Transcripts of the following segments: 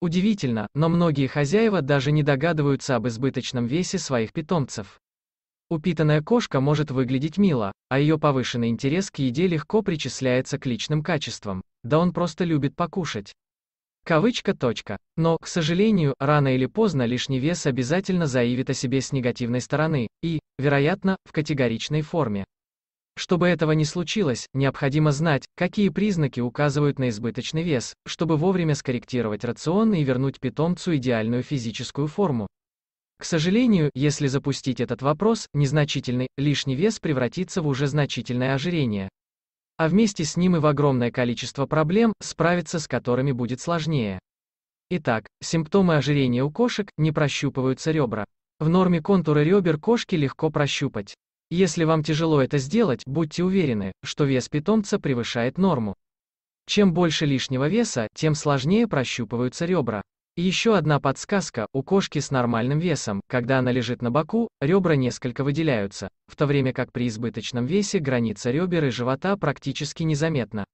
Удивительно, но многие хозяева даже не догадываются об избыточном весе своих питомцев. Упитанная кошка может выглядеть мило, а ее повышенный интерес к еде легко причисляется к личным качествам. Да он просто любит покушать. Кавычка точка. Но, к сожалению, рано или поздно лишний вес обязательно заявит о себе с негативной стороны, и, вероятно, в категоричной форме. Чтобы этого не случилось, необходимо знать, какие признаки указывают на избыточный вес, чтобы вовремя скорректировать рацион и вернуть питомцу идеальную физическую форму. К сожалению, если запустить этот вопрос, незначительный, лишний вес превратится в уже значительное ожирение. А вместе с ним и в огромное количество проблем, справиться с которыми будет сложнее. Итак, симптомы ожирения у кошек, не прощупываются ребра. В норме контуры ребер кошки легко прощупать. Если вам тяжело это сделать, будьте уверены, что вес питомца превышает норму. Чем больше лишнего веса, тем сложнее прощупываются ребра. И еще одна подсказка, у кошки с нормальным весом, когда она лежит на боку, ребра несколько выделяются, в то время как при избыточном весе граница ребер и живота практически незаметна.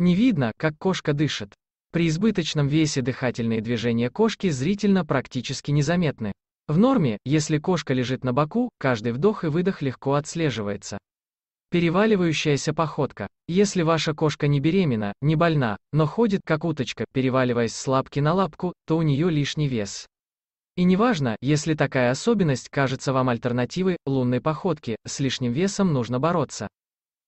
Не видно, как кошка дышит. При избыточном весе дыхательные движения кошки зрительно практически незаметны. В норме, если кошка лежит на боку, каждый вдох и выдох легко отслеживается. Переваливающаяся походка. Если ваша кошка не беременна, не больна, но ходит как уточка, переваливаясь с лапки на лапку, то у нее лишний вес. И неважно, если такая особенность кажется вам альтернативой лунной походке, с лишним весом нужно бороться.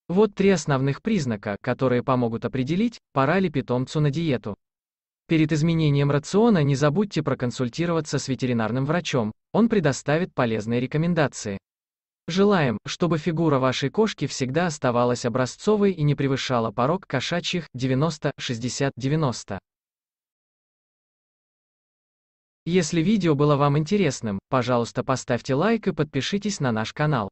Вот три основных признака, которые помогут определить, пора ли питомцу на диету. Перед изменением рациона не забудьте проконсультироваться с ветеринарным врачом, он предоставит полезные рекомендации. Желаем, чтобы фигура вашей кошки всегда оставалась образцовой и не превышала порог кошачьих 90-60-90. Если видео было вам интересным, пожалуйста поставьте лайк и подпишитесь на наш канал.